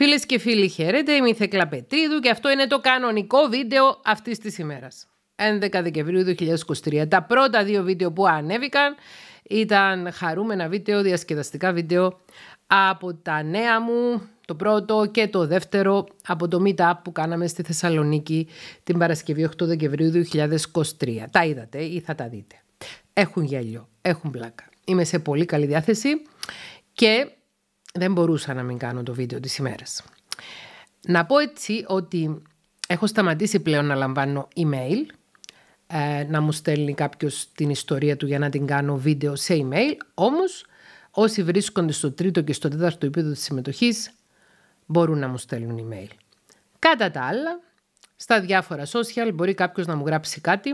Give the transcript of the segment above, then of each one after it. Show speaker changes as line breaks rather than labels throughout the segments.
Φίλες και φίλοι χαίρετε, είμαι η Θεκλα Πετρίδου και αυτό είναι το κανονικό βίντεο αυτής της ημέρας. 11 Δεκεμβρίου 2023. Τα πρώτα δύο βίντεο που ανέβηκαν ήταν χαρούμενα βίντεο, διασκεδαστικά βίντεο από τα νέα μου, το πρώτο και το δεύτερο από το meetup που κάναμε στη Θεσσαλονίκη την Παρασκευή 8 Δεκεμβρίου 2023. Τα είδατε ή θα τα δείτε. Έχουν γέλιο, έχουν πλάκα. Είμαι σε πολύ καλή διάθεση και δεν μπορούσα να μην κάνω το βίντεο της ημέρας. Να πω έτσι ότι έχω σταματήσει πλέον να λαμβάνω email, ε, να μου στέλνει κάποιος την ιστορία του για να την κάνω βίντεο σε email, όμως όσοι βρίσκονται στο τρίτο και στο τέταρτο επίπεδο της συμμετοχής μπορούν να μου στέλνουν email. Κατά τα άλλα, στα διάφορα social μπορεί κάποιος να μου γράψει κάτι,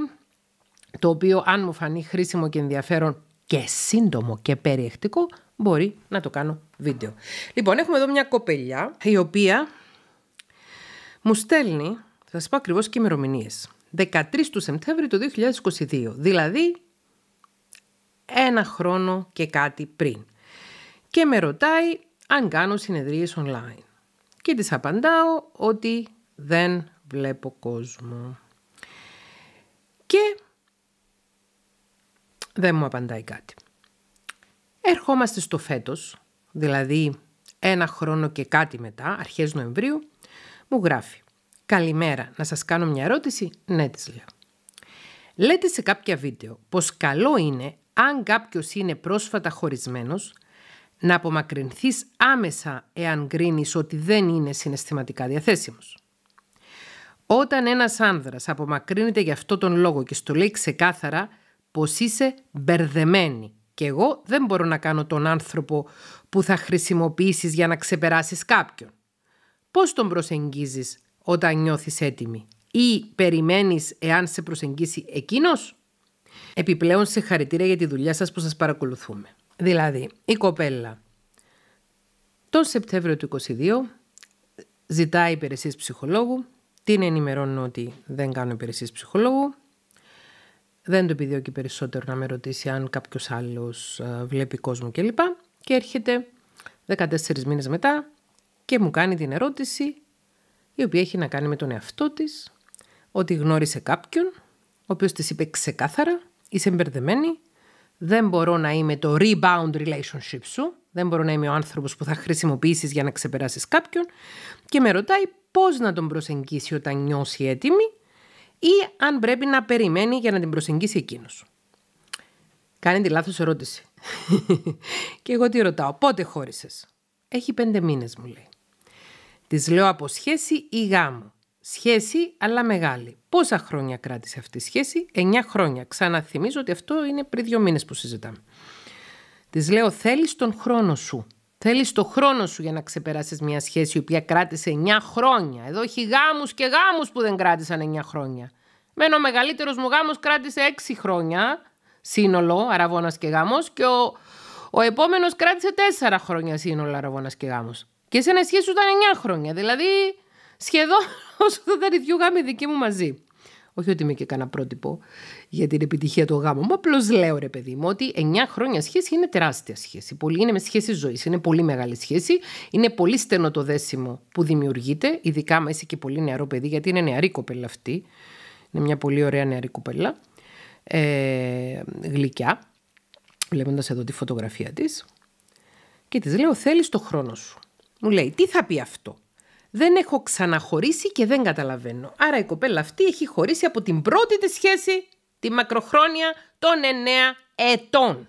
το οποίο αν μου φανεί χρήσιμο και ενδιαφέρον και σύντομο και περιεκτικό, μπορεί να το κάνω βίντεο. Λοιπόν, έχουμε εδώ μια κοπελιά η οποία μου στέλνει, θα σας πω ακριβώς και ημερομηνίες. 13 του Σεπτέμβρη του 2022, δηλαδή ένα χρόνο και κάτι πριν. Και με ρωτάει αν κάνω συνεδρίες online. Και της απαντάω ότι δεν βλέπω κόσμο. Και δεν μου απαντάει κάτι. Ερχόμαστε στο φέτος, δηλαδή ένα χρόνο και κάτι μετά, αρχές Νοεμβρίου, μου γράφει «Καλημέρα, να σας κάνω μια ερώτηση» «Ναι» της λέω. Λέτε σε κάποια βίντεο πως καλό είναι αν κάποιος είναι πρόσφατα χωρισμένος να απομακρυνθείς άμεσα εάν κρίνεις ότι δεν είναι συναισθηματικά διαθέσιμος. Όταν ένας άνδρας απομακρύνεται για αυτό τον λόγο και στο λέει ξεκάθαρα πως είσαι μπερδεμένη και εγώ δεν μπορώ να κάνω τον άνθρωπο που θα χρησιμοποιήσεις για να ξεπεράσεις κάποιον. Πώς τον προσεγγίζεις όταν νιώθεις έτοιμη ή περιμένεις εάν σε προσεγγίσει εκείνος. Επιπλέον συγχαρητήρια για τη δουλειά σας που σας παρακολουθούμε. Δηλαδή, η κοπέλα τον Σεπτέμβριο του 2022 ζητάει υπηρεσίες ψυχολόγου, την ενημερώνω ότι δεν κάνω υπηρεσίες ψυχολόγου, δεν το επιδιώκει περισσότερο να με ρωτήσει αν κάποιος άλλος ε, βλέπει κόσμο κλπ. Και έρχεται 14 μήνες μετά και μου κάνει την ερώτηση η οποία έχει να κάνει με τον εαυτό της, ότι γνώρισε κάποιον, ο οποίος της είπε ξεκάθαρα, είσαι μπερδεμένη, δεν μπορώ να είμαι το rebound relationship σου, δεν μπορώ να είμαι ο άνθρωπος που θα χρησιμοποιήσεις για να ξεπεράσεις κάποιον και με ρωτάει πώς να τον προσεγγίσει όταν νιώσει έτοιμη ή αν πρέπει να περιμένει για να την προσεγγίσει εκείνος. Κάνει τη λάθος ερώτηση. και εγώ τη ρωτάω, πότε χώρισες. Έχει πέντε μήνες, μου λέει. Της λέω από σχέση ή γάμο. Σχέση, αλλά μεγάλη. Πόσα χρόνια κράτησε αυτή η σχέση, 9 χρόνια. Ξαναθυμίζω ότι αυτό είναι πριν δύο μήνες που συζητάμε. Της λέω, θέλεις τον χρόνο σου. Θέλεις το χρόνο σου για να ξεπεράσεις μια σχέση η οποία κράτησε 9 χρόνια. Εδώ έχει γάμους και γάμους που δεν κράτησαν 9 χρόνια. Μένω ο μεγαλύτερος μου γάμος κράτησε 6 χρόνια σύνολο, αραβώνας και γάμος και ο, ο επόμενος κράτησε 4 χρόνια σύνολο, αραβώνας και γάμος. Και σε ένα σχέση σου ήταν 9 χρόνια, δηλαδή σχεδόν όσο οι δυο γάμοι δική μου μαζί όχι ότι είμαι και κανένα πρότυπο για την επιτυχία του γάμου μου. Απλώς λέω ρε παιδί μου ότι 9 χρόνια σχέση είναι τεράστια σχέση. Πολύ είναι με σχέση ζωής. Είναι πολύ μεγάλη σχέση. Είναι πολύ στενό το δέσιμο που δημιουργείται, ειδικά μα είσαι και πολύ νεαρό παιδί, γιατί είναι νεαρή κοπέλα αυτή. Είναι μια πολύ ωραία νεαρή κοπέλα. Ε, γλυκιά. Βλέποντας εδώ τη φωτογραφία της. Και της λέω: Θέλεις το χρόνο σου. Μου λέει: Τι θα πει αυτό. Δεν έχω ξαναχωρήσει και δεν καταλαβαίνω. Άρα η κοπέλα αυτή έχει χωρίσει από την πρώτη της σχέση, τη μακροχρόνια των 9 ετών.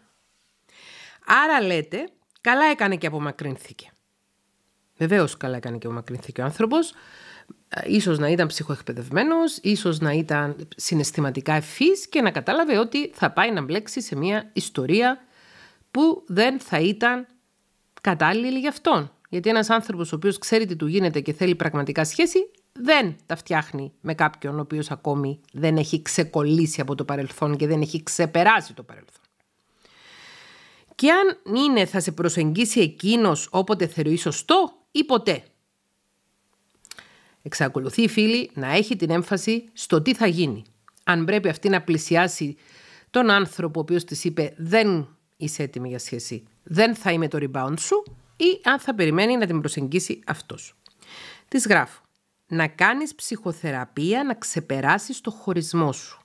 Άρα λέτε, καλά έκανε και απομακρύνθηκε. Βεβαίως καλά έκανε και απομακρύνθηκε ο άνθρωπος. Ε, ίσως να ήταν ψυχοεκπαιδευμένος, ίσως να ήταν συναισθηματικά ευφύς και να κατάλαβε ότι θα πάει να μπλέξει σε μια ιστορία που δεν θα ήταν κατάλληλη για αυτόν. Γιατί ένας άνθρωπος ο οποίος ξέρει τι του γίνεται και θέλει πραγματικά σχέση, δεν τα φτιάχνει με κάποιον ο οποίος ακόμη δεν έχει ξεκολλήσει από το παρελθόν και δεν έχει ξεπεράσει το παρελθόν. Και αν είναι θα σε προσεγγίσει εκείνος όποτε θεωρείς σωστό ή ποτέ. Εξακολουθεί φίλοι να έχει την έμφαση στο τι θα γίνει. Αν πρέπει αυτή να πλησιάσει τον άνθρωπο ο οποίος της είπε δεν είσαι έτοιμη για σχέση, δεν θα είμαι το rebound σου, ή αν θα περιμένει να την προσεγγίσει αυτός. Της γράφω να κάνεις ψυχοθεραπεία να ξεπεράσεις το χωρισμό σου.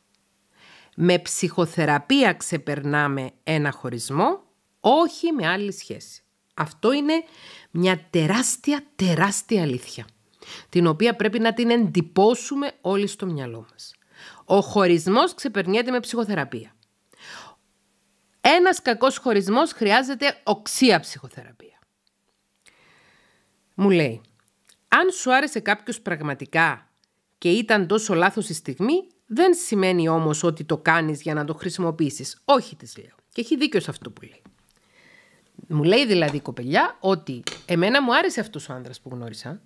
Με ψυχοθεραπεία ξεπερνάμε ένα χωρισμό, όχι με άλλη σχέση. Αυτό είναι μια τεράστια, τεράστια αλήθεια, την οποία πρέπει να την εντυπώσουμε όλοι στο μυαλό μας. Ο χωρισμός ξεπερνιέται με ψυχοθεραπεία. Ένας κακός χωρισμός χρειάζεται οξία ψυχοθεραπεία. Μου λέει, αν σου άρεσε κάποιος πραγματικά και ήταν τόσο λάθος η στιγμή, δεν σημαίνει όμως ότι το κάνεις για να το χρησιμοποιήσεις. Όχι, της λέω. Και έχει δίκιο σε αυτό που λέει. Μου λέει δηλαδή η κοπελιά ότι εμένα μου άρεσε αυτός ο άνδρας που γνώρισα.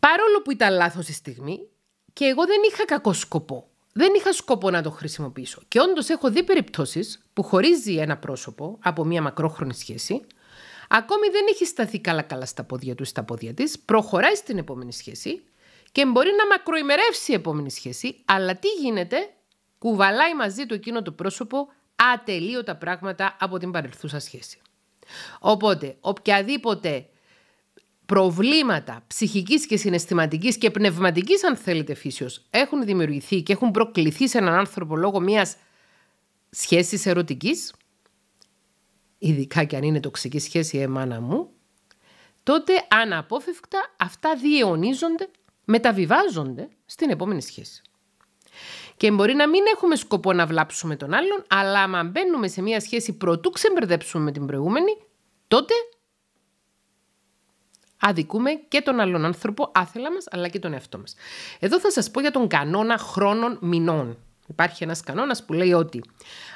Παρόλο που ήταν λάθος η στιγμή και εγώ δεν είχα κακό σκοπό. Δεν είχα σκοπό να το χρησιμοποιήσω. Και όντως έχω δει περιπτώσεις που χωρίζει ένα πρόσωπο από μια μακρόχρονη σχέση Ακόμη δεν έχει σταθεί καλά-καλά στα πόδια του στα πόδια της, προχωράει στην επόμενη σχέση και μπορεί να μακροημερεύσει η επόμενη σχέση, αλλά τι γίνεται, κουβαλάει μαζί του εκείνο το πρόσωπο ατελείωτα πράγματα από την παρελθούσα σχέση. Οπότε, οποιαδήποτε προβλήματα ψυχικής και συναισθηματικής και πνευματικής αν θέλετε φύσεως έχουν δημιουργηθεί και έχουν προκληθεί σε έναν άνθρωπο λόγω μιας σχέσης ερωτικής, ειδικά και αν είναι τοξική σχέση η ε, μου, τότε αναπόφευκτα αυτά διαιωνίζονται, μεταβιβάζονται στην επόμενη σχέση. Και μπορεί να μην έχουμε σκοπό να βλάψουμε τον άλλον, αλλά άμα μπαίνουμε σε μια σχέση πρωτού ξεμπερδέψουμε με την προηγούμενη, τότε αδικούμε και τον άλλον άνθρωπο, άθελα μας, αλλά και τον εαυτό μας. Εδώ θα σας πω για τον κανόνα χρόνων μηνών. Υπάρχει ένας κανόνας που λέει ότι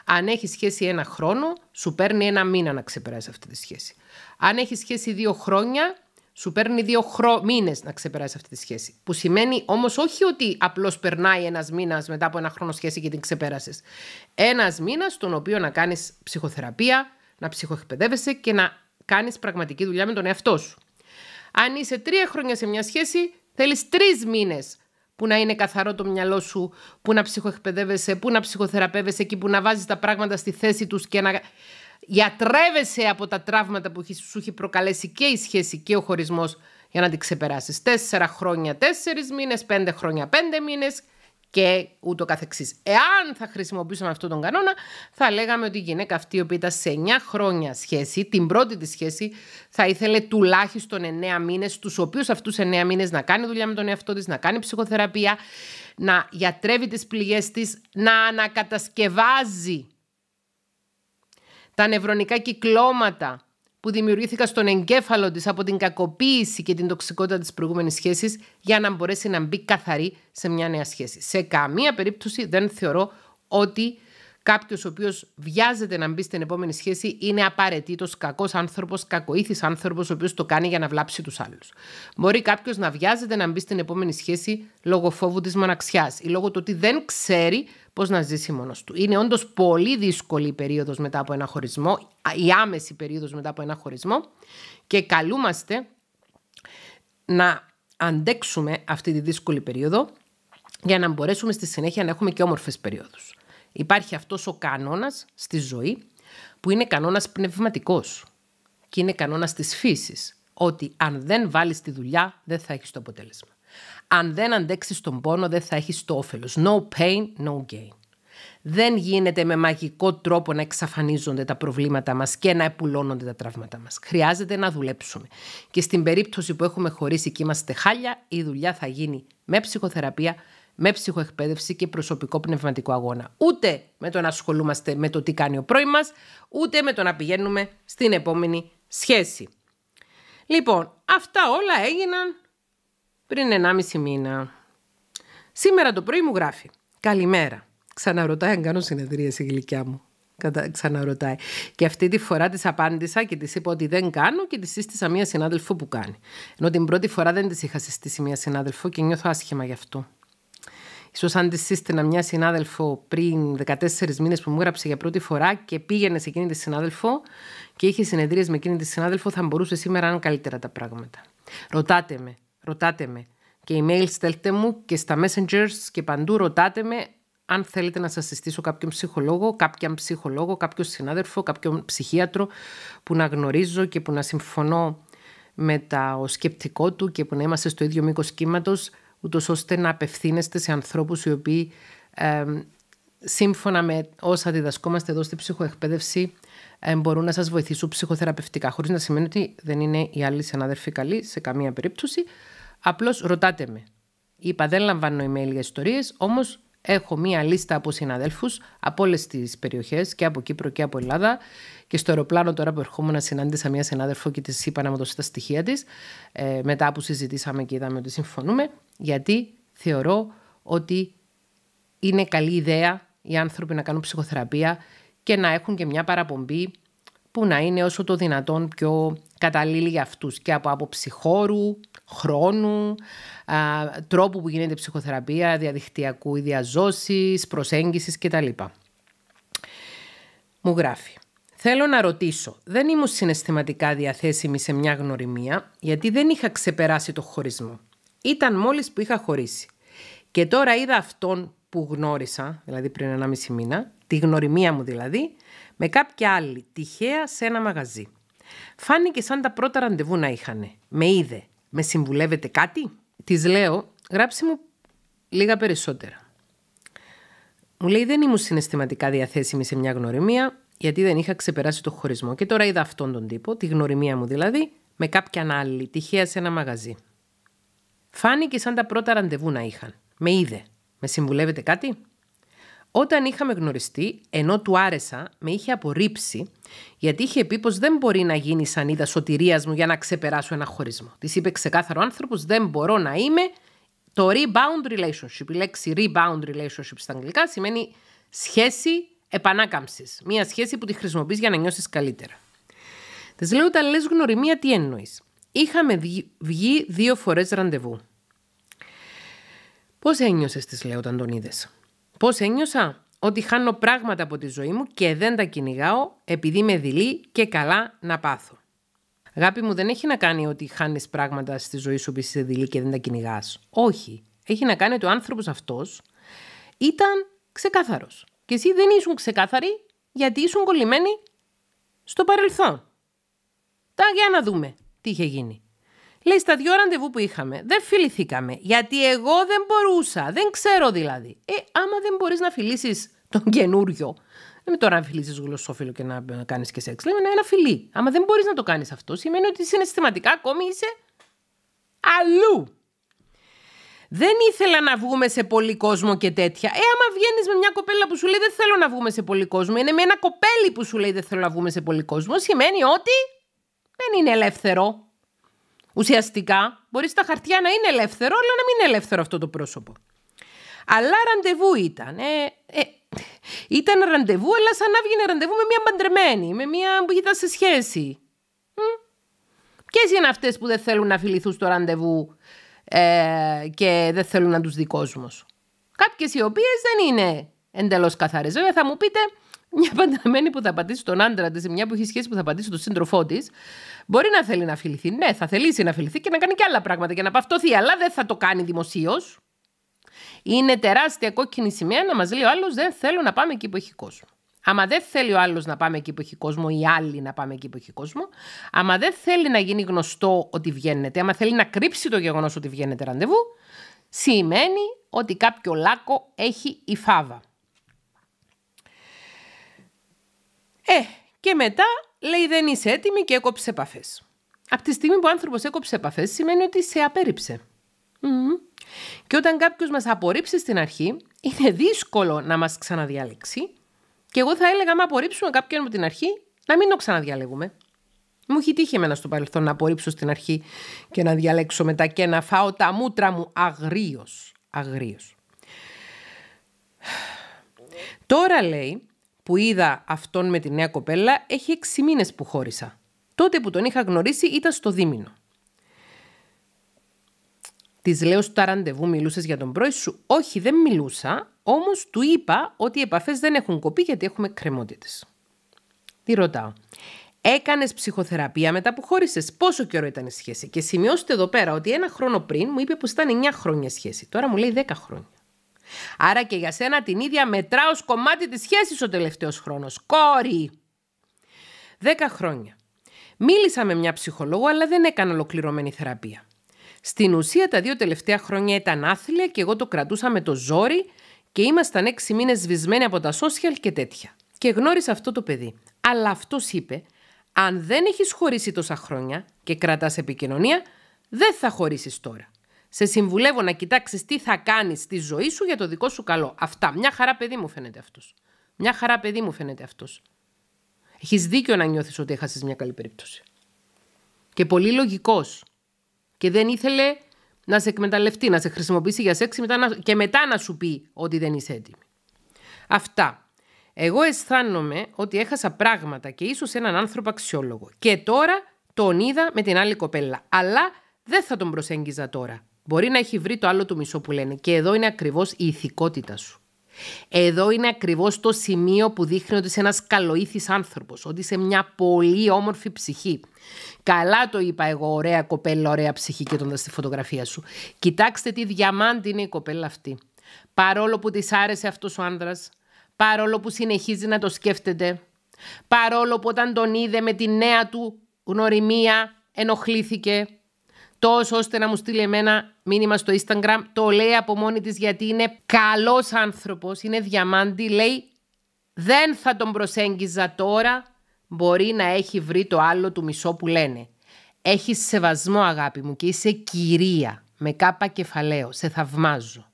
αν έχεις σχέση ένα χρόνο, σου παίρνει ένα μήνα να ξεπεράσει αυτή τη σχέση. Αν έχεις σχέση δύο χρόνια, σου παίρνει δύο χρο... μήνες να ξεπεράσει αυτή τη σχέση. Που σημαίνει όμως όχι ότι απλώς περνάει ένας μήνας μετά από ένα χρόνο σχέση και την ξεπέρασες. Ένας μήνας τον οποίο να κάνεις ψυχοθεραπεία, να ψυχοεκπαιδεύεσαι και να κάνεις πραγματική δουλειά με τον εαυτό σου. Αν είσαι τρία χρόνια σε μια σχέση, θέλεις τρεις μήνες που να είναι καθαρό το μυαλό σου, που να ψυχοεκπαιδεύεσαι, που να ψυχοθεραπεύεσαι εκεί που να βάζεις τα πράγματα στη θέση τους και να γιατρεύεσαι από τα τραύματα που σου έχει προκαλέσει και η σχέση και ο χωρισμός για να την ξεπεράσεις. Τέσσερα χρόνια, τέσσερις μήνες, πέντε χρόνια, πέντε μήνες και ούτω καθεξής. Εάν θα χρησιμοποιήσουμε αυτόν τον κανόνα, θα λέγαμε ότι η γυναίκα αυτή, η οποία ήταν σε 9 χρόνια σχέση, την πρώτη της σχέση, θα ήθελε τουλάχιστον 9 μήνες, τους οποίους αυτούς 9 μήνες να κάνει δουλειά με τον εαυτό της, να κάνει ψυχοθεραπεία, να γιατρεύει τις πληγές της, να ανακατασκευάζει τα νευρονικά κυκλώματα που δημιουργήθηκαν στον εγκέφαλο της από την κακοποίηση και την τοξικότητα της προηγούμενης σχέσης για να μπορέσει να μπει καθαρή σε μια νέα σχέση. Σε καμία περίπτωση δεν θεωρώ ότι κάποιος ο οποίος βιάζεται να μπει στην επόμενη σχέση είναι απαραίτητος κακός άνθρωπος, κακοήθης άνθρωπος, ο οποίος το κάνει για να βλάψει τους άλλους. Μπορεί κάποιος να βιάζεται να μπει στην επόμενη σχέση λόγω φόβου της μοναξιάς ή λόγω του ότι δεν ξέρει πώς να ζήσει μόνος του. Είναι όντως πολύ δύσκολη η περίοδος μετά από ένα χωρισμό, η άμεση περίοδος μετά από ένα χωρισμό και καλούμαστε να αντέξουμε αυτή τη δύσκολη περίοδο για να μπορέσουμε στη συνέχεια να έχουμε και όμορφες περίοδους. Υπάρχει αυτός ο κανόνας στη ζωή που είναι κανόνας πνευματικός και είναι κανόνας της φύσης. Ότι αν δεν βάλεις τη δουλειά δεν θα έχεις το αποτέλεσμα. Αν δεν αντέξεις τον πόνο δεν θα έχεις το όφελος. No pain, no gain. Δεν γίνεται με μαγικό τρόπο να εξαφανίζονται τα προβλήματα μας και να επουλώνονται τα τραύματα μας. Χρειάζεται να δουλέψουμε. Και στην περίπτωση που έχουμε χωρίσει και είμαστε χάλια, η δουλειά θα γίνει με ψυχοθεραπεία, με ψυχοεκπαίδευση και προσωπικό πνευματικό αγώνα. Ούτε με το να ασχολούμαστε με το τι κάνει ο πρώην μας, ούτε με το να πηγαίνουμε στην επόμενη σχέση. Λοιπόν, αυτά όλα έγιναν πριν 1,5 μήνα. Σήμερα το πρωί μου γράφει. Καλημέρα. Ξαναρωτάει αν κάνω η γλυκιά μου. Κατα... Ξαναρωτάει. Και αυτή τη φορά της απάντησα και της είπα ότι δεν κάνω και της σύστησα μία συνάδελφο που κάνει. Ενώ την πρώτη φορά δεν της είχα συστήσει μία συνάδελφο και νιώθω άσχημα γι' αυτό. Ίσως αν τη σύστηνα μια συνάδελφο πριν 14 μήνες που μου έγραψε για πρώτη φορά και πήγαινε σε εκείνη τη συνάδελφο και είχε συνεδρίες με εκείνη τη συνάδελφο θα μπορούσε σήμερα να είναι καλύτερα τα πράγματα. Ρωτάτε με, ρωτάτε με και email στέλτε μου και στα messengers και παντού ρωτάτε με αν θέλετε να σας συστήσω κάποιον ψυχολόγο, κάποιον ψυχολόγο, κάποιον συνάδελφο, κάποιον ψυχίατρο που να γνωρίζω και που να συμφωνώ με το σκεπτικό του και που να είμαστε στο ίδιο μήκος κύματος, ούτως ώστε να απευθύνεστε σε ανθρώπους οι οποίοι σύμφωνα με όσα διδασκόμαστε εδώ στη ψυχοεκπαίδευση μπορούν να σας βοηθήσουν ψυχοθεραπευτικά χωρίς να σημαίνει ότι δεν είναι οι άλλοι συναδελφοί καλοί σε καμία περίπτωση. Απλώς ρωτάτε με. Είπα δεν λαμβάνω email για ιστορίες, όμως έχω μία λίστα από συναδέλφους από όλες τις περιοχές και από Κύπρο και από Ελλάδα και στο αεροπλάνο τώρα που ερχόμουν συνάντησα μία συνάδελφο και της είπα να μου δώσει τα στοιχεία της ε, μετά που συζητήσαμε και είδαμε ότι συμφωνούμε γιατί θεωρώ ότι είναι καλή ιδέα οι άνθρωποι να κάνουν ψυχοθεραπεία και να έχουν και μια παραπομπή που να είναι όσο το δυνατόν πιο καταλήλει για αυτούς και από άποψη χώρου, χρόνου, α, τρόπου που γίνεται ψυχοθεραπεία, διαδικτυακού ή διαζώσης, προσέγγισης κτλ. Μου γράφει. Θέλω να ρωτήσω, δεν ήμουν συναισθηματικά διαθέσιμη σε μια γνωριμία, γιατί δεν είχα ξεπεράσει το χωρισμό. Ήταν μόλις που είχα χωρίσει. Και τώρα είδα αυτόν που γνώρισα, δηλαδή πριν μισή μήνα, τη γνωριμία μου δηλαδή, με κάποια άλλη τυχαία σε ένα μαγαζί. Φάνηκε σαν τα πρώτα ραντεβού να είχαν. Με είδε. Με συμβουλεύετε κάτι. Της λέω, γράψε μου λίγα περισσότερα. Μου λέει δεν ήμουν συναισθηματικά διαθέσιμη σε μια γνωριμία, γιατί δεν είχα ξεπεράσει το χωρισμό. Και τώρα είδα αυτόν τον τύπο, τη γνωριμία μου δηλαδή, με κάποιαν άλλη, τυχαία σε ένα μαγαζί. Φάνηκε σαν τα πρώτα ραντεβού να είχαν. Με είδε. Με συμβουλεύετε κάτι. Όταν είχαμε γνωριστεί, ενώ του άρεσα, με είχε απορρίψει, γιατί είχε πει πως δεν μπορεί να γίνει σαν είδα σωτηρίας μου για να ξεπεράσω ένα χωρισμό. Της είπε ξεκάθαρο άνθρωπος: Δεν μπορώ να είμαι το rebound relationship. Η λέξη rebound relationship στα αγγλικά σημαίνει σχέση επανάκαμψης. Μία σχέση που τη χρησιμοποιείς για να νιώσεις καλύτερα. Της λέω όταν λες γνωριμία, τι εννοείς. Είχαμε βγει δύο φορές ραντεβού. Πώς ένιωσες, της λέω, όταν τον είδες. Πώς ένιωσα? Ότι χάνω πράγματα από τη ζωή μου και δεν τα κυνηγάω επειδή με δειλή και καλά να πάθω. Αγάπη μου, δεν έχει να κάνει ότι χάνεις πράγματα στη ζωή σου που είσαι δειλή και δεν τα κυνηγάς. Όχι. Έχει να κάνει ότι ο άνθρωπος αυτός ήταν ξεκάθαρος. Και εσύ δεν ήσουν ξεκάθαρη γιατί ήσουν κολλημένοι στο παρελθόν. Τα για να δούμε τι είχε γίνει. Λέει στα δυο ραντεβού που είχαμε, δεν φιληθήκαμε. Γιατί εγώ δεν μπορούσα, δεν ξέρω δηλαδή. Ε, άμα δεν μπορείς να φιλήσεις τον καινούριο, δεν με τώρα να φιλήσεις γλωσσόφιλο και να κάνεις και σεξ. Λέμε ναι, ένα φιλί. Άμα δεν μπορείς να το κάνεις αυτό, σημαίνει ότι συστηματικά ακόμη είσαι αλλού. Δεν ήθελα να βγούμε σε πολύ κόσμο και τέτοια. Ε, άμα βγαίνεις με μια κοπέλα που σου λέει δεν θέλω να βγούμε σε πολύ κόσμο, είναι με ένα κοπέλι που σου λέει δεν θέλω να βγούμε σε πολύ κόσμο, σημαίνει ότι δεν είναι ελεύθερο. Ουσιαστικά μπορεί στα χαρτιά να είναι ελεύθερο, αλλά να μην είναι ελεύθερο αυτό το πρόσωπο. Αλλά ραντεβού ήταν. Ε, ε ήταν ραντεβού, αλλά σαν να βγει ραντεβού με μια παντρεμένη, με μια που ήταν σε σχέση. Ποιε είναι αυτές που δεν θέλουν να φιληθούν στο ραντεβού ε, και δεν θέλουν να τους δει κόσμος. Κάποιες οι οποίες δεν είναι εντελώς καθαρές. Βέβαια, θα μου πείτε, μια πανταμένη που θα πατήσει τον άντρα της, μια που έχει σχέση που θα πατήσει τον σύντροφό της, μπορεί να θέλει να φιληθεί. Ναι, θα θελήσει να φιληθεί και να κάνει και άλλα πράγματα και να παυτωθεί, αλλά δεν θα το κάνει δημοσίως. Είναι τεράστια κόκκινη σημαία να μας λέει ο άλλος: Δεν θέλω να πάμε εκεί που έχει κόσμο. Άμα δεν θέλει ο άλλος να πάμε εκεί που έχει κόσμο ή άλλοι να πάμε εκεί που έχει κόσμο, άμα δεν θέλει να γίνει γνωστό ότι βγαίνετε, άμα θέλει να κρύψει το γεγονός ότι βγαίνετε ραντεβού, σημαίνει ότι κάποιο λάκκο έχει η φάβα. Ε, και μετά λέει δεν είσαι έτοιμη και έκοψε επαφές. Από τη στιγμή που ο άνθρωπος έκοψε επαφές, σημαίνει ότι σε απερριψε Και όταν κάποιος μας απορρίψει στην αρχή, είναι δύσκολο να μας ξαναδιαλέξει. Και εγώ θα έλεγα, άμα απορρίψουμε κάποιον από την αρχή, να μην το ξαναδιαλέγουμε. Μου έχει τύχει εμένα στο παρελθόν να απορρίψω στην αρχή και να διαλέξω μετά και να φάω τα μούτρα μου αγρίως. Αγρίως. Τώρα λέει, που είδα αυτόν με τη νέα κοπέλα έχει 6 μήνες που χώρισα. Τότε που τον είχα γνωρίσει ήταν στο δίμηνο. Της λέω στο ραντεβού, μιλούσες για τον πρώην σου. Όχι, δεν μιλούσα. Όμως του είπα ότι οι επαφές δεν έχουν κοπεί γιατί έχουμε κρεμότητες. Τη ρωτάω. Έκανες ψυχοθεραπεία μετά που χώρισες. Πόσο καιρό ήταν η σχέση. Και σημειώστε εδώ πέρα ότι ένα χρόνο πριν μου είπε πως ήταν 9 χρόνια σχέση. Τώρα μου λέει 10 χρόνια. Άρα και για σένα την ίδια μετρά ως κομμάτι της σχέσης ο τελευταίος χρόνος. Κόρη! Δέκα χρόνια. Μίλησα με μια ψυχολόγο αλλά δεν έκανα ολοκληρωμένη θεραπεία. Στην ουσία τα δύο τελευταία χρόνια ήταν άθλια και εγώ το κρατούσα με το ζόρι και ήμασταν έξι μήνες σβησμένοι από τα social και τέτοια. Και γνώρισα αυτό το παιδί. Αλλά αυτός είπε, αν δεν έχεις χωρίσει τόσα χρόνια και κρατάς επικοινωνία, δεν θα χωρίσεις τώρα. Σε συμβουλεύω να κοιτάξεις τι θα κάνεις στη ζωή σου για το δικό σου καλό. Αυτά. Μια χαρά, παιδί μου φαίνεται αυτός. Μια χαρά, παιδί μου φαίνεται αυτός. Έχεις δίκιο να νιώθεις ότι έχασες μια καλή περίπτωση. Και πολύ λογικός. Και δεν ήθελε να σε εκμεταλλευτεί, να σε χρησιμοποιήσει για σεξ και μετά να σου πει ότι δεν είσαι έτοιμη. Αυτά. Εγώ αισθάνομαι ότι έχασα πράγματα και ίσως έναν άνθρωπο αξιόλογο. Και τώρα τον είδα με την άλλη κοπέλα. Αλλά δεν θα τον προσέγγιζα τώρα. Μπορεί να έχει βρει το άλλο του μισό που λένε. Και εδώ είναι ακριβώς η ηθικότητα σου. Εδώ είναι ακριβώς το σημείο που δείχνει ότι είσαι ένας καλοήθης άνθρωπος, ότι είσαι μια πολύ όμορφη ψυχή. Καλά το είπα εγώ, ωραία κοπέλα, ωραία ψυχή και τον στη φωτογραφία σου. Κοιτάξτε τι διαμάντη είναι η κοπέλα αυτή. Παρόλο που της άρεσε αυτός ο άνδρας, παρόλο που συνεχίζει να το σκέφτεται, παρόλο που όταν τον είδε με τη νέα του γνωριμία ενοχλήθηκε, τόσο ώστε να μου στείλει εμένα μήνυμα στο Instagram. Το λέει από μόνη της γιατί είναι καλός άνθρωπος, είναι διαμάντη. Λέει δεν θα τον προσέγγιζα τώρα. Μπορεί να έχει βρει το άλλο του μισό που λένε. Έχει σεβασμό, αγάπη μου, και είσαι κυρία με κάπα κεφαλαίο. Σε θαυμάζω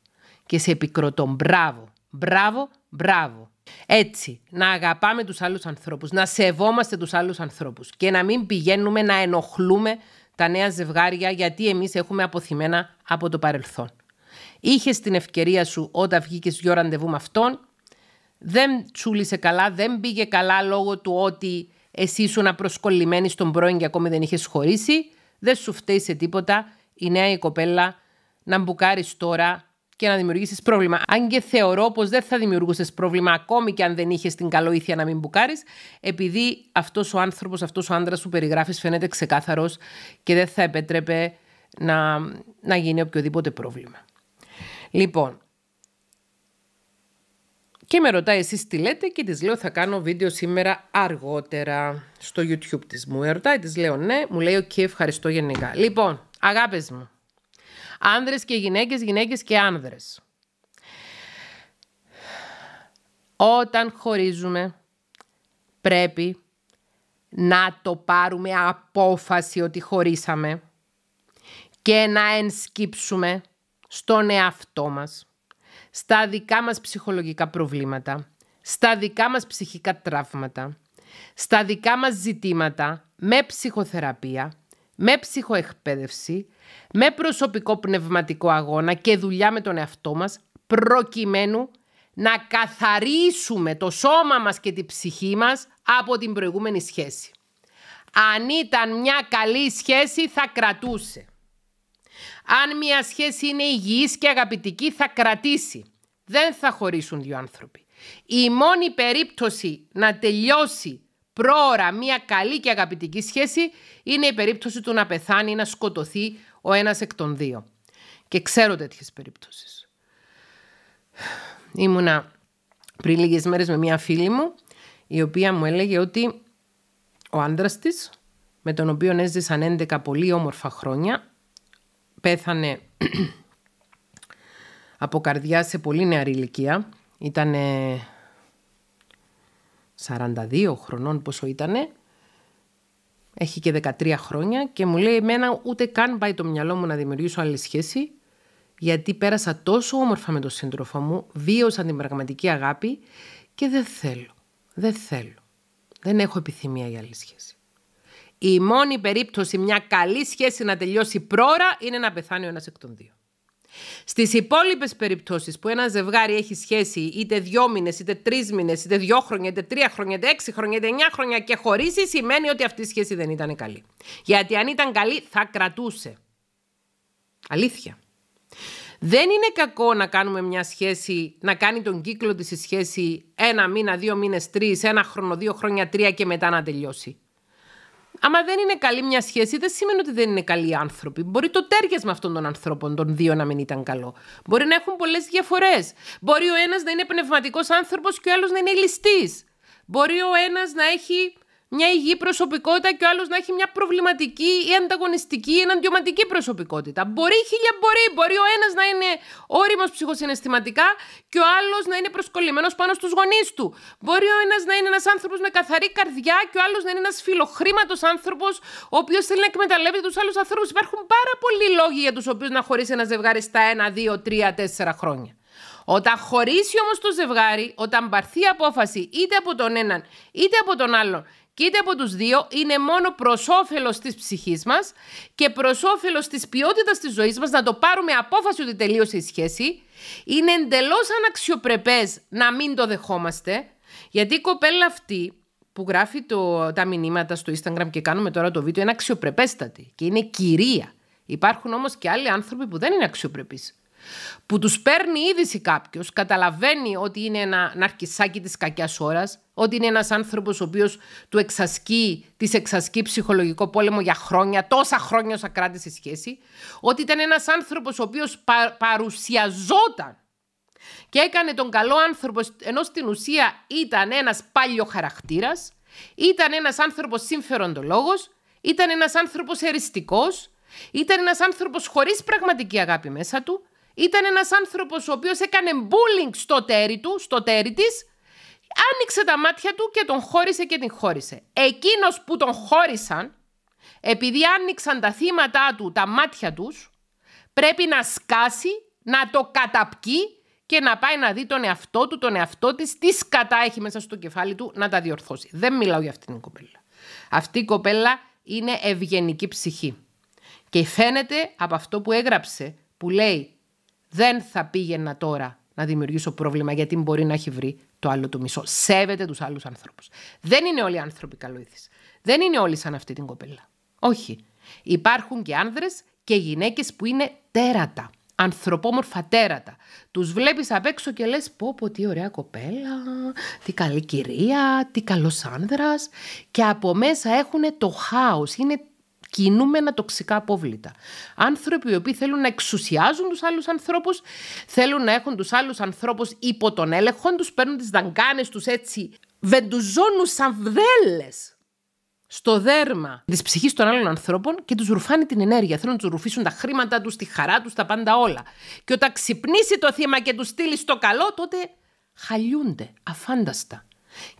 και σε επικροτώ. Μπράβο, μπράβο, μπράβο. Έτσι, να αγαπάμε τους άλλους ανθρώπους, να σεβόμαστε τους άλλους ανθρώπους και να μην πηγαίνουμε να ενοχλούμε τα νέα ζευγάρια γιατί εμείς έχουμε αποθυμένα από το παρελθόν. Είχες την ευκαιρία σου όταν βγήκες δυο ραντεβού με αυτόν, δεν τσούλησε καλά, δεν πήγε καλά λόγω του ότι εσύ ήσουν προσκολλημένη στον πρώην και ακόμη δεν είχες χωρίσει, δεν σου φταίει σε τίποτα η νέα η κοπέλα να μπουκάρεις τώρα και να δημιουργήσεις πρόβλημα. Αν και θεωρώ πως δεν θα δημιουργούσες πρόβλημα ακόμη και αν δεν είχες την καλοήθεια να μην μπουκάρεις, επειδή αυτός ο άνθρωπος, αυτός ο άντρας που περιγράφεις φαίνεται ξεκάθαρος και δεν θα επέτρεπε να, να γίνει οποιοδήποτε πρόβλημα. Λοιπόν, και με ρωτάει εσείς τι λέτε και της λέω θα κάνω βίντεο σήμερα αργότερα στο YouTube της μου. Με ρωτάει, της λέω ναι, μου λέει και okay, ευχαριστώ γενικά. Λοιπόν, αγάπες μου, Άνδρες και γυναίκες, γυναίκες και άνδρες. Όταν χωρίζουμε πρέπει να το πάρουμε απόφαση ότι χωρίσαμε και να ενσκύψουμε στον εαυτό μας, στα δικά μας ψυχολογικά προβλήματα, στα δικά μας ψυχικά τραύματα, στα δικά μας ζητήματα με ψυχοθεραπεία, με ψυχοεκπαίδευση, με προσωπικό πνευματικό αγώνα και δουλειά με τον εαυτό μας, προκειμένου να καθαρίσουμε το σώμα μας και τη ψυχή μας από την προηγούμενη σχέση. Αν ήταν μια καλή σχέση θα κρατούσε. Αν μια σχέση είναι υγιής και αγαπητική θα κρατήσει. Δεν θα χωρίσουν δύο άνθρωποι. Η μόνη περίπτωση να τελειώσει πρόωρα μια καλή και αγαπητική σχέση είναι η περίπτωση του να πεθάνει ή να σκοτωθεί ο ένας εκ των δύο. Και ξέρω τέτοιες περιπτώσεις. Ήμουνα πριν λίγες μέρες με μια φίλη μου η οποία μου έλεγε ότι ο άντρας της, με τον οποίο έζησαν 11 πολύ όμορφα χρόνια, πέθανε από καρδιά σε πολύ νεαρή ηλικία. Ήταν 42 χρονών πόσο ήτανε, έχει και 13 χρόνια και μου λέει εμένα ούτε καν πάει το μυαλό μου να δημιουργήσω άλλη σχέση γιατί πέρασα τόσο όμορφα με τον σύντροφο μου, βίωσα την πραγματική αγάπη και δεν θέλω, δεν θέλω. Δεν έχω επιθυμία για άλλη σχέση. Η μόνη περίπτωση μια καλή σχέση να τελειώσει πρόωρα είναι να πεθάνει ο ένας εκ των δύο. Στις υπόλοιπες περιπτώσεις που ένα ζευγάρι έχει σχέση είτε δυο μήνες, είτε τρεις μήνες, είτε δυο χρόνια, είτε τρία χρόνια, είτε έξι χρόνια, είτε εννιά χρόνια και χωρίσει σημαίνει ότι αυτή η σχέση δεν ήταν καλή. Γιατί αν ήταν καλή θα κρατούσε. Αλήθεια. Δεν είναι κακό να κάνουμε μια σχέση, να κάνει τον κύκλο της η σχέση ένα μήνα, δύο μήνες, τρεις, ένα χρόνο, δύο χρόνια, τρία και μετά να τελειώσει άμα δεν είναι καλή μια σχέση, δεν σημαίνει ότι δεν είναι καλοί άνθρωποι. Μπορεί το τέριασμα αυτών των ανθρώπων, των δύο, να μην ήταν καλό. Μπορεί να έχουν πολλές διαφορές. Μπορεί ο ένας να είναι πνευματικός άνθρωπος και ο άλλος να είναι ληστής. Μπορεί ο ένας να έχει μια υγιή προσωπικότητα και ο άλλος να έχει μια προβληματική ή ανταγωνιστική ή εναντιωματική προσωπικότητα. Μπορεί χίλια μπορεί. Μπορεί ο ένας να είναι όριμος ψυχοσυναισθηματικά και ο άλλος να είναι προσκολλημένος πάνω στους γονείς του. Μπορεί ο ένας να είναι ένας άνθρωπος με καθαρή καρδιά και ο άλλος να είναι ένας φιλοχρήματος άνθρωπος, ο οποίος θέλει να εκμεταλλεύεται τους άλλους ανθρώπους. Υπάρχουν πάρα πολλοί λόγοι για τους οποίους να χωρίσει ένα ζευγάρι στα 1, 2, 3, 4 χρόνια. Όταν χωρίσει όμως το ζευγάρι, όταν πάρθει απόφαση είτε από τον έναν είτε από τον άλλον και είτε από τους δύο είναι μόνο προς όφελος της ψυχής μας και προς όφελος της ποιότητας της ζωής μας να το πάρουμε απόφαση ότι τελείωσε η σχέση. Είναι εντελώς αναξιοπρεπές να μην το δεχόμαστε γιατί η κοπέλα αυτή που γράφει το, τα μηνύματα στο Instagram και κάνουμε τώρα το βίντεο είναι αξιοπρεπέστατη και είναι κυρία. Υπάρχουν όμως και άλλοι άνθρωποι που δεν είναι αξιοπρεπείς που τους παίρνει είδηση κάποιος, καταλαβαίνει ότι είναι ένα ναρκισάκι της κακιάς ώρας, ότι είναι ένας άνθρωπος ο οποίος του εξασκεί, της εξασκεί ψυχολογικό πόλεμο για χρόνια, τόσα χρόνια όσα κράτησε σχέση, ότι ήταν ένας άνθρωπος ο οποίος παρουσιαζόταν και έκανε τον καλό άνθρωπο, ενώ στην ουσία ήταν ένας πάλιο χαρακτήρας, ήταν ένας άνθρωπος συμφεροντολόγος, ήταν ένας άνθρωπος εριστικός, ήταν ένας άνθρωπος χωρίς πραγματική αγάπη μέσα του ήταν ένας άνθρωπος ο οποίος έκανε bullying στο τέρι του, στο τέρι της, άνοιξε τα μάτια του και τον χώρισε και την χώρισε. Εκείνος που τον χώρισαν, επειδή άνοιξαν τα θύματα του, τα μάτια τους, πρέπει να σκάσει, να το καταπκεί και να πάει να δει τον εαυτό του, τον εαυτό της, τι σκατά έχει μέσα στο κεφάλι του, να τα διορθώσει. Δεν μιλάω για αυτήν την κοπέλα. Αυτή η κοπέλα είναι ευγενική ψυχή. Και φαίνεται από αυτό που έγραψε, που λέει δεν θα πήγαινα τώρα να δημιουργήσω πρόβλημα γιατί μπορεί να έχει βρει το άλλο το μισό. Σέβεται τους άλλους ανθρώπου. Δεν είναι όλοι άνθρωποι καλοήθης. Δεν είναι όλοι σαν αυτή την κοπέλα. Όχι. Υπάρχουν και άνδρες και γυναίκες που είναι τέρατα, ανθρωπόμορφα τέρατα. Τους βλέπεις απ' έξω και λες πω πω τι ωραία κοπέλα, τι καλή κυρία, τι καλός άνδρας και από μέσα έχουν το χάος. είναι κινούμενα τοξικά απόβλητα. Άνθρωποι οι οποίοι θέλουν να εξουσιάζουν τους άλλους ανθρώπους, θέλουν να έχουν τους άλλους ανθρώπους υπό τον έλεγχο τους, παίρνουν τις δαγκάνες τους έτσι, βεντουζώνουν σαν βδέλε στο δέρμα της ψυχής των άλλων ανθρώπων και τους ρουφάνει την ενέργεια. Θέλουν να τους ρουφήσουν τα χρήματα τους, τη χαρά τους, τα πάντα όλα. Και όταν ξυπνήσει το θύμα και τους στείλει στο καλό, τότε χαλιούνται αφάνταστα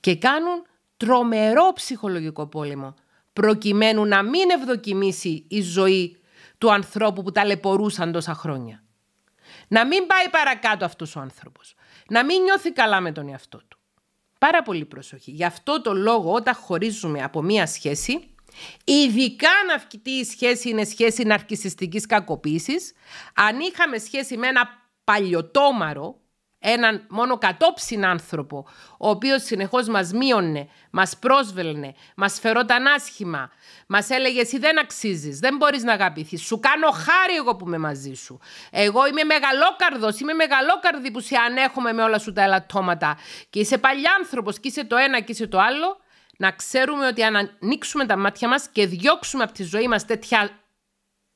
και κάνουν τρομερό ψυχολογικό πόλεμο προκειμένου να μην ευδοκιμήσει η ζωή του ανθρώπου που ταλαιπωρούσαν τόσα χρόνια. Να μην πάει παρακάτω αυτός ο άνθρωπος. Να μην νιώθει καλά με τον εαυτό του. Πάρα πολύ προσοχή. Γι' αυτό το λόγο όταν χωρίζουμε από μία σχέση, ειδικά αν αυτή η σχέση είναι σχέση ναρκισιστικής κακοποίησης, αν είχαμε σχέση με ένα παλιωτόμαρο, έναν μόνο κατόψιν άνθρωπο, ο οποίος συνεχώς μας μείωνε, μας πρόσβελνε, μας φερόταν άσχημα, μας έλεγε εσύ δεν αξίζεις, δεν μπορείς να αγαπηθείς, σου κάνω χάρη εγώ που είμαι μαζί σου. Εγώ είμαι μεγαλόκαρδος, είμαι μεγαλόκαρδη που σε ανέχομαι με όλα σου τα ελαττώματα και είσαι παλιάνθρωπος και είσαι το ένα και είσαι το άλλο, να ξέρουμε ότι αν ανοίξουμε τα μάτια μας και διώξουμε από τη ζωή μας τέτοια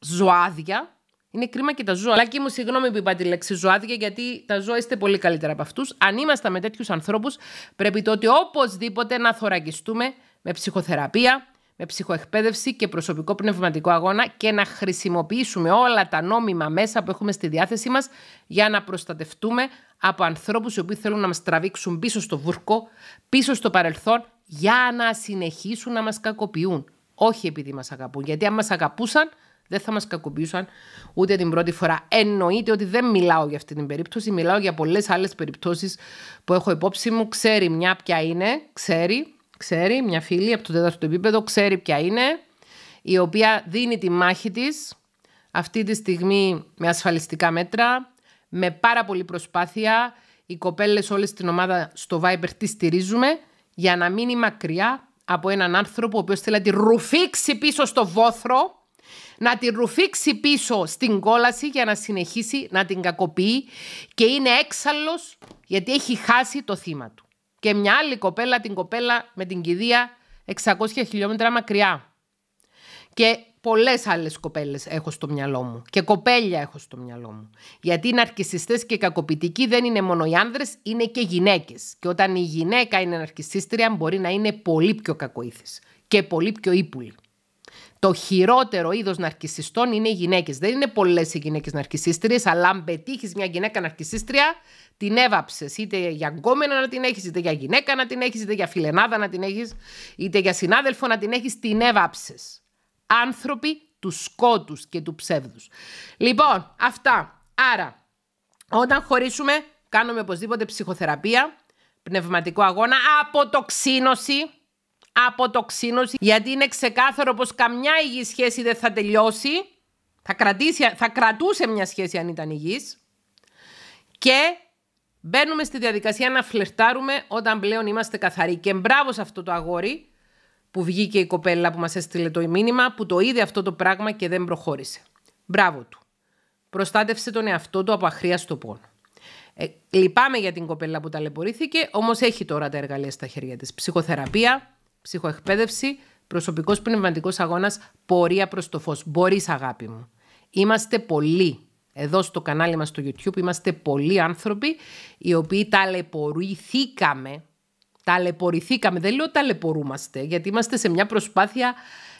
ζωάδια, είναι κρίμα και τα ζώα. Αλλά και μου συγγνώμη που είπα τη λέξη ζωάδια, γιατί τα ζώα είστε πολύ καλύτερα από αυτούς. Αν είμαστε με τέτοιους ανθρώπους, πρέπει τότε οπωσδήποτε να θωρακιστούμε με ψυχοθεραπεία, με ψυχοεκπαίδευση και προσωπικό πνευματικό αγώνα και να χρησιμοποιήσουμε όλα τα νόμιμα μέσα που έχουμε στη διάθεσή μας για να προστατευτούμε από ανθρώπους οι οποίοι θέλουν να μας τραβήξουν πίσω στο βούρκο, πίσω στο παρελθόν, για να συνεχίσουν να μας κακοποιούν. Όχι επειδή μας αγαπούν. Γιατί αν μας αγαπούσαν, δεν θα μας κακοποιούσαν ούτε την πρώτη φορά. Εννοείται ότι δεν μιλάω για αυτή την περίπτωση. Μιλάω για πολλές άλλες περιπτώσεις που έχω υπόψη μου. Ξέρει μια ποια είναι, ξέρει, ξέρει μια φίλη από το τέταρτο επίπεδο, ξέρει ποια είναι, η οποία δίνει τη μάχη της αυτή τη στιγμή με ασφαλιστικά μέτρα, με πάρα πολλή προσπάθεια. Οι κοπέλες όλη την ομάδα στο Viber τη στηρίζουμε για να μείνει μακριά από έναν άνθρωπο ο οποίος θέλει να τη ρουφήξει πίσω στο βόθρο να την ρουφήξει πίσω στην κόλαση για να συνεχίσει να την κακοποιεί και είναι έξαλλος γιατί έχει χάσει το θύμα του. Και μια άλλη κοπέλα, την κοπέλα με την κηδεία 600 χιλιόμετρα μακριά. Και πολλές άλλες κοπέλες έχω στο μυαλό μου και κοπέλια έχω στο μυαλό μου. Γιατί οι ναρκισιστές και οι κακοποιητικοί δεν είναι μόνο οι άνδρες, είναι και γυναίκες. Και όταν η γυναίκα είναι ναρκισίστρια μπορεί να είναι πολύ πιο κακοήθης και πολύ πιο ύπουλη. Το χειρότερο είδος ναρκιστών είναι οι γυναίκες. Δεν είναι πολλές οι γυναίκες ναρκιστήρε, αλλά αν πετύχεις μια γυναίκα ναρκιστήρια, την έβαψες. Είτε για γκόμενα να την έχεις, είτε για γυναίκα να την έχεις, είτε για φιλενάδα να την έχεις, είτε για συνάδελφο να την έχεις, την έβαψες. Άνθρωποι του σκότους και του ψεύδους. Λοιπόν, αυτά. Άρα, όταν χωρίσουμε, κάνουμε οπωσδήποτε ψυχοθεραπεία, πνευματικό αγώνα, αποτοξίνωση, αποτοξίνωση, γιατί είναι ξεκάθαρο πως καμιά υγιή σχέση δεν θα τελειώσει, θα, κρατήσει, θα κρατούσε μια σχέση αν ήταν υγιής, και μπαίνουμε στη διαδικασία να φλερτάρουμε όταν πλέον είμαστε καθαροί. Και μπράβο σε αυτό το αγόρι που βγήκε η κοπέλα που μας έστειλε το μήνυμα, που το είδε αυτό το πράγμα και δεν προχώρησε. Μπράβο του. Προστάτευσε τον εαυτό του από αχρίαστο πόνο. Ε, λυπάμαι για την κοπέλα που ταλαιπωρήθηκε, όμως έχει τώρα τα εργαλεία στα χέρια της. Ψυχοθεραπεία, ψυχοεκπαίδευση, προσωπικός πνευματικός αγώνας, πορεία προς το φως. Μπορείς, αγάπη μου. Είμαστε πολλοί. Εδώ στο κανάλι μας στο YouTube είμαστε πολλοί άνθρωποι οι οποίοι ταλαιπωρηθήκαμε. Ταλαιπωρηθήκαμε, δεν λέω ταλαιπωρούμαστε, γιατί είμαστε σε μια προσπάθεια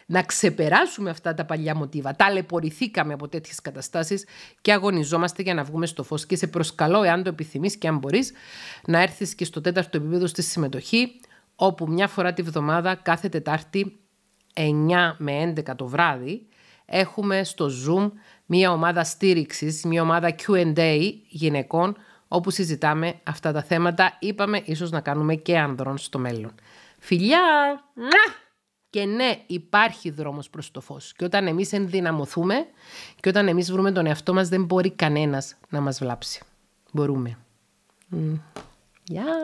να ξεπεράσουμε αυτά τα παλιά μοτίβα. Ταλαιπωρηθήκαμε από τέτοιες καταστάσεις και αγωνιζόμαστε για να βγούμε στο φως. Και σε προσκαλώ, εάν το επιθυμείς και αν μπορείς, να έρθεις και στο τέταρτο επίπεδο στη συμμετοχή όπου μια φορά τη βδομάδα κάθε Τετάρτη 9 με 11 το βράδυ έχουμε στο Zoom μια ομάδα στήριξης, μια ομάδα Q&A γυναικών όπου συζητάμε αυτά τα θέματα. Είπαμε ίσως να κάνουμε και άνδρων στο μέλλον. Φιλιά! Και ναι, υπάρχει δρόμος προς το φως. Και όταν εμείς ενδυναμωθούμε και όταν εμείς βρούμε τον εαυτό μας δεν μπορεί κανένας να μας βλάψει. Μπορούμε. Γεια!